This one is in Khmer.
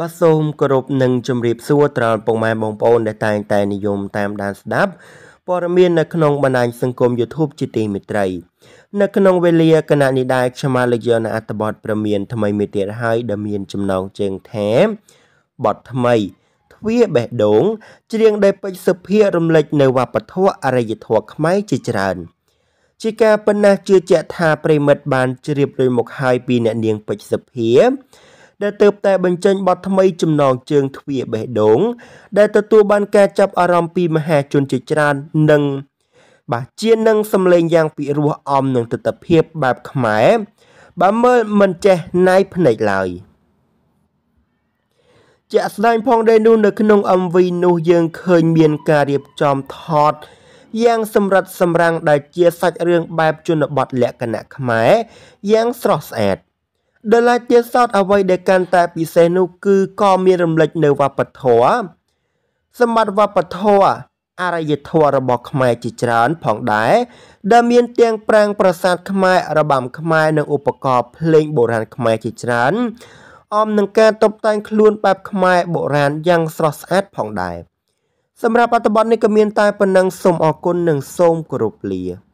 បាទសូមគោរពនិងជម្រាបសួរត្រង់ពុកម៉ែបងប្អូនដែលតែងតែនិយមតាមដានស្ដាប់ព័ត៌មាននៅក្នុងបណ្ដាញសង្គម YouTube ជាទីមេត្រី នៅក្នុងវេលាគណៈនីដែរខ្ញុំមកលើកយកនៅអត្ថបទព្រមាន ថ្មីមួយទៀតហើយដែលមានចំណងជើងថាបទថ្មីទ្វាបេះដូងច្រៀងដែលពេជ្រសុភារំលេចនៅវប្បធម៌អរិយធម៌ខ្មែរជាច្រើន ជាការប៉ុណ្ណាជឿជាក់ថាប្រិមិត្តបានជ្រាបលុយមកហើយពីអ្នកនាងពេជ្រសុភាដែលទើបតែបញ្ចេញបទថ្មីចំណងជើងទ្វារបេះដូងដែលទទួលបានការចាប់អារម្មណ៍ពីមហាជនជាច្រើននិង បាទជានឹងសម្លេងយ៉ាងពិរោះអំនឹងទស្សនភាពបែបខ្មែរបើមើលមិនចេះណាយភ្នែកឡើយជាក់ស្ដែងផងដែរនោះនៅក្នុង MV នោះយើង ឃើញមានការរៀបចំថតយ៉ាងសម្រិតសម្រាំងដែលជាសាច់រឿងបែបជនបទលក្ខណៈខ្មែរយ៉ាងស្រស់ស្អាត។ដោយឡែកទៀតសោតអ្វីដែលកាន់តែពិសេសនោះគឺក៏មានរំលេចនៅវប្បធម៌សម្បត្តិវប្បធម៌អរិយធម៌របស់ខ្មែរជាច្រើនផងដែរដែលមានទាំងប្រាងប្រាសាទខ្មែររបាំខ្មែរនិងឧបករណ៍ភ្លេងបុរាណខ្មែរជាច្រើនអមនឹងការតុបតែងខ្លួនបែបខ្មែរបុរាណយ៉ាងស្រស់ស្អាតផងដែរសម្រាប់អត្ថបទនេះក៏មានតែប៉ុណ្ណឹងសូមអរគុណនិងសូមគោរពលា